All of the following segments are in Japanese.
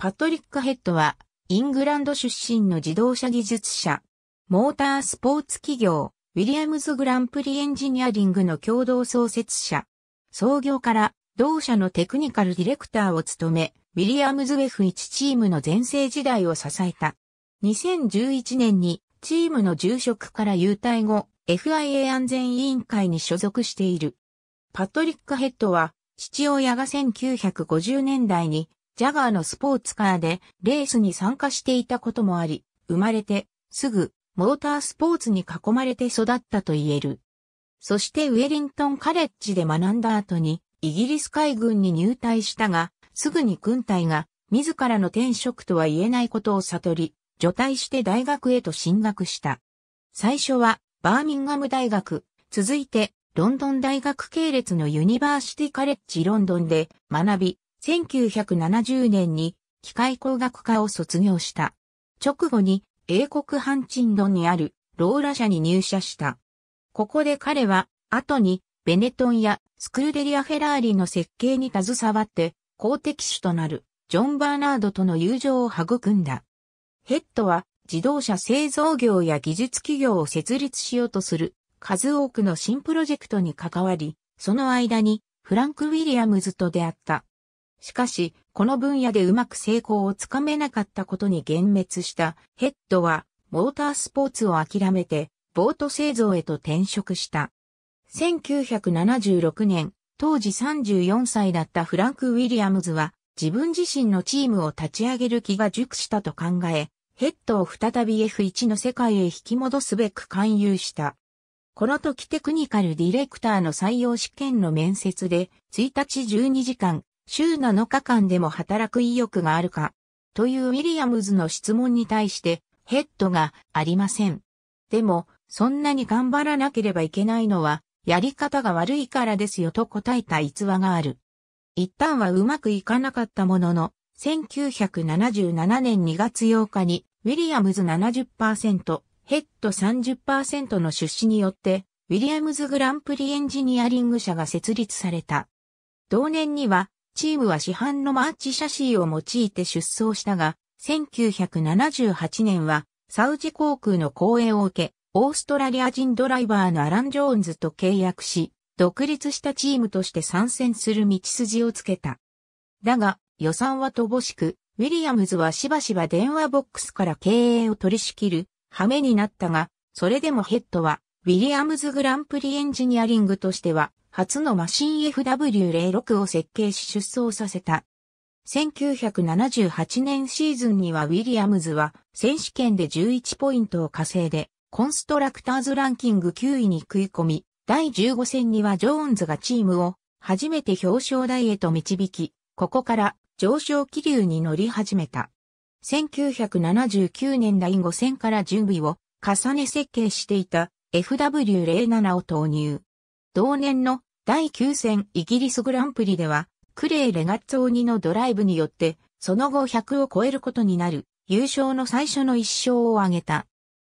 パトリック・ヘッドは、イングランド出身の自動車技術者、モータースポーツ企業、ウィリアムズ・グランプリ・エンジニアリングの共同創設者。創業から同社のテクニカルディレクターを務め、ウィリアムズ F1 チームの全盛時代を支えた。2011年にチームの住職から優退後、FIA 安全委員会に所属している。パトリック・ヘッドは、父親が1950年代にジャガーのスポーツカーでレースに参加していたこともあり、生まれてすぐモータースポーツに囲まれて育ったと言える。そしてウェリントンカレッジで学んだ後にイギリス海軍に入隊したが、すぐに軍隊が自らの転職とは言えないことを悟り、除隊して大学へと進学した。最初はバーミンガム大学、続いてロンドン大学系列のユニバーシティカレッジロンドンで学び、1970年に機械工学科を卒業した。直後に英国ハンチンドンにあるローラ社に入社した。ここで彼は後にベネトンやスクルデリア・フェラーリの設計に携わって公的主となるジョン・バーナードとの友情を育んだ。ヘッドは自動車製造業や技術企業を設立しようとする数多くの新プロジェクトに関わり、その間にフランク・ウィリアムズと出会った。しかし、この分野でうまく成功をつかめなかったことに幻滅したヘッドは、モータースポーツを諦めて、ボート製造へと転職した。1976年、当時34歳だったフランク・ウィリアムズは、自分自身のチームを立ち上げる気が熟したと考え、ヘッドを再び F1 の世界へ引き戻すべく勧誘した。この時テクニカルディレクターの採用試験の面接で、1日12時間、週7日間でも働く意欲があるか、というウィリアムズの質問に対して、ヘッドがありません。でも、そんなに頑張らなければいけないのは、やり方が悪いからですよと答えた逸話がある。一旦はうまくいかなかったものの、1977年2月8日に、ウィリアムズ70%、ヘッド30%の出資によって、ウィリアムズグランプリエンジニアリング社が設立された。同年には、チームは市販のマーチシャシーを用いて出走したが、1978年はサウジ航空の講演を受け、オーストラリア人ドライバーのアラン・ジョーンズと契約し、独立したチームとして参戦する道筋をつけた。だが、予算は乏しく、ウィリアムズはしばしば電話ボックスから経営を取り仕切る、羽目になったが、それでもヘッドは、ウィリアムズグランプリエンジニアリングとしては、初のマシン FW06 を設計し出走させた。1978年シーズンにはウィリアムズは選手権で11ポイントを稼いで、コンストラクターズランキング9位に食い込み、第15戦にはジョーンズがチームを初めて表彰台へと導き、ここから上昇気流に乗り始めた。1979年第5戦から準備を重ね設計していた FW07 を投入。同年の第9戦イギリスグランプリでは、クレイ・レガッツオニのドライブによって、その後100を超えることになる、優勝の最初の1勝を挙げた。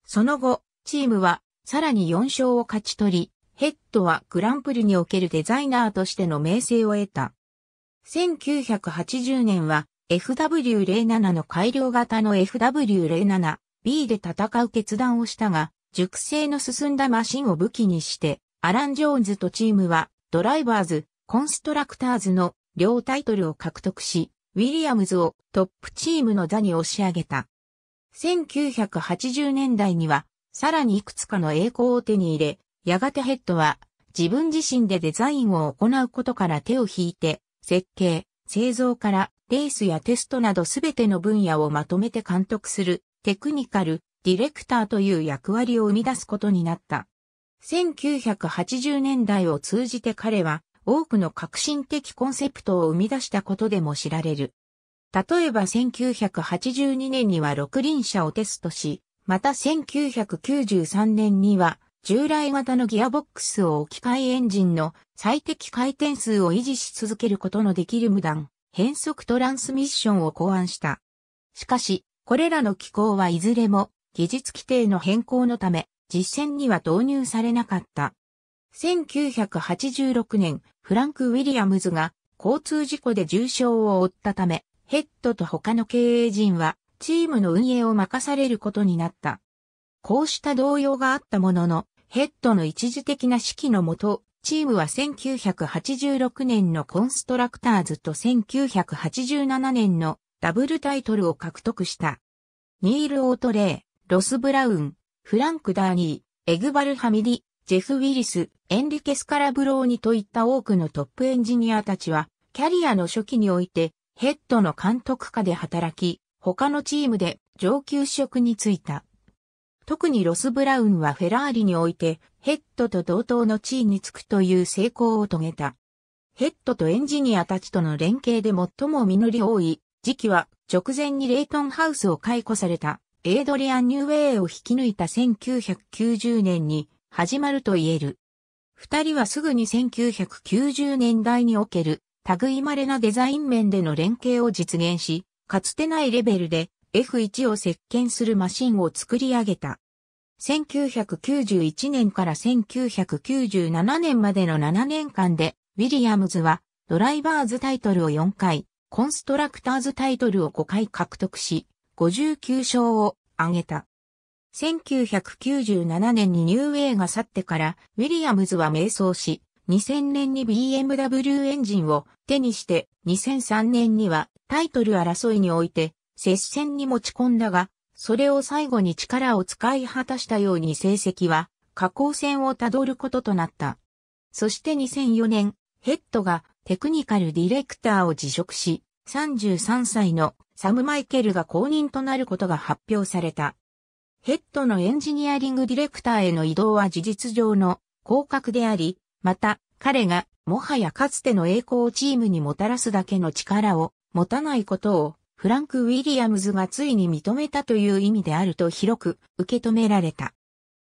その後、チームは、さらに4勝を勝ち取り、ヘッドはグランプリにおけるデザイナーとしての名声を得た。1980年は FW07 の改良型の FW07B で戦う決断をしたが、熟成の進んだマシンを武器にしてアラン・ジョーンズとチームは、ドライバーズ、コンストラクターズの両タイトルを獲得し、ウィリアムズをトップチームの座に押し上げた。1980年代には、さらにいくつかの栄光を手に入れ、やがてヘッドは、自分自身でデザインを行うことから手を引いて、設計、製造から、レースやテストなどすべての分野をまとめて監督する、テクニカル、ディレクターという役割を生み出すことになった。1980年代を通じて彼は多くの革新的コンセプトを生み出したことでも知られる。例えば1982年には六輪車をテストし、また1993年には従来型のギアボックスを置き換えエンジンの最適回転数を維持し続けることのできる無断、変速トランスミッションを考案した。しかし、これらの機構はいずれも技術規定の変更のため、実践には導入されなかった。1986年、フランク・ウィリアムズが交通事故で重傷を負ったため、ヘッドと他の経営陣はチームの運営を任されることになった。こうした動揺があったものの、ヘッドの一時的な指揮のもと、チームは1986年のコンストラクターズと1987年のダブルタイトルを獲得した。ニール・オートレイ、ロス・ブラウン、フランク・ダーニー、エグバル・ハミリ、ジェフ・ウィリス、エンリケ・スカラブローニといった多くのトップエンジニアたちは、キャリアの初期において、ヘッドの監督下で働き、他のチームで上級職に就いた。特にロス・ブラウンはフェラーリにおいてヘッドと同等の地位につくという成功を遂げた。ヘッドとエンジニアたちとの連携で最も実り多い時期は直前にレイトンハウスを解雇されたエイドリアン・ニューウェイを引き抜いた1990年に始まると言える。二人はすぐに1990年代における類まれなデザイン面での連携を実現し、かつてないレベルで F1 を席巻するマシンを作り上げた。1991年から1997年までの7年間で、ウィリアムズはドライバーズタイトルを4回、コンストラクターズタイトルを5回獲得し、59勝を挙げた。1997年にニューウェイが去ってから、ウィリアムズは迷走し、2000年に BMW エンジンを手にして、2003年にはタイトル争いにおいて、接戦に持ち込んだが、それを最後に力を使い果たしたように成績は、下降線をたどることとなった。そして2004年、ヘッドがテクニカルディレクターを辞職し、33歳のサム・マイケルが後任となることが発表された。ヘッドのエンジニアリングディレクターへの移動は事実上の降格であり、また彼がもはやかつての栄光をチームにもたらすだけの力を持たないことをフランク・ウィリアムズがついに認めたという意味であると広く受け止められた。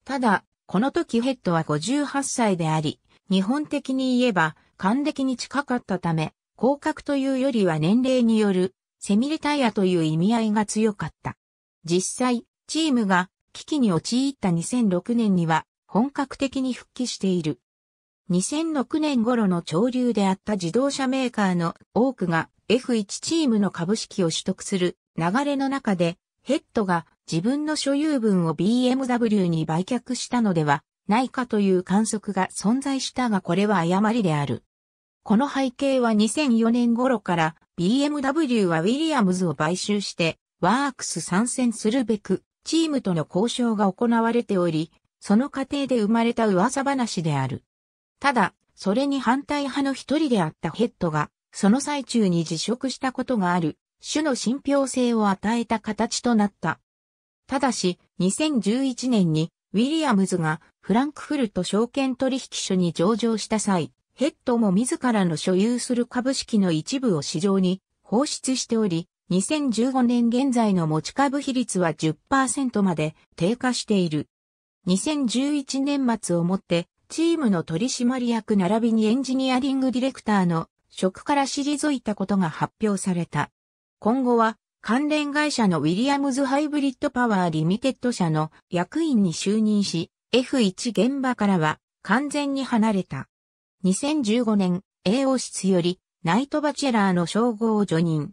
ただ、この時ヘッドは58歳であり、日本的に言えば還暦に近かったため、降格というよりは年齢による、セミリタイアという意味合いが強かった。実際、チームが危機に陥った2006年には本格的に復帰している。2006年頃の潮流であった自動車メーカーの多くが F1 チームの株式を取得する流れの中でヘッドが自分の所有分を BMW に売却したのではないかという観測が存在したがこれは誤りである。この背景は2004年頃から BMW はウィリアムズを買収してワークス参戦するべくチームとの交渉が行われており、その過程で生まれた噂話である。ただ、それに反対派の一人であったヘッドが、その最中に辞職したことがある、種の信憑性を与えた形となった。ただし、2011年にウィリアムズがフランクフルト証券取引所に上場した際、ヘッドも自らの所有する株式の一部を市場に放出しており、2015年現在の持ち株比率は10%まで低下している。2011年末をもってチームの取締役並びにエンジニアリングディレクターの職から退いたことが発表された。今後は関連会社のウィリアムズハイブリッドパワーリミテッド社の役員に就任し、F1 現場からは完全に離れた。2015年、英王室より、ナイトバチェラーの称号を除任。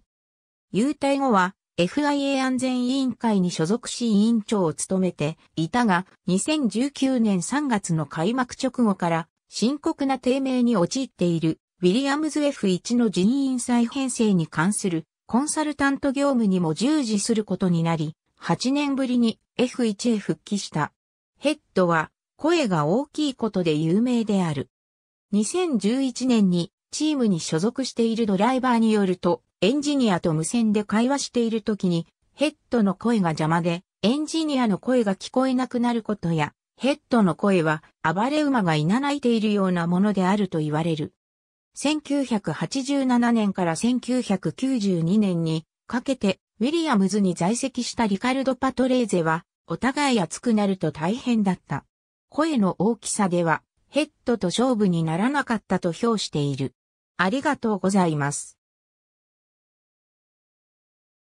優退後は、FIA 安全委員会に所属し委員長を務めていたが、2019年3月の開幕直後から深刻な低迷に陥っているウィリアムズ F1 の人員再編成に関するコンサルタント業務にも従事することになり、8年ぶりに F1 へ復帰した。ヘッドは声が大きいことで有名である。2011年にチームに所属しているドライバーによると、エンジニアと無線で会話している時に、ヘッドの声が邪魔で、エンジニアの声が聞こえなくなることや、ヘッドの声は暴れ馬がいなないているようなものであると言われる。1987年から1992年にかけてウィリアムズに在籍したリカルド・パトレーゼはお互い熱くなると大変だった。声の大きさではヘッドと勝負にならなかったと評している。ありがとうございます。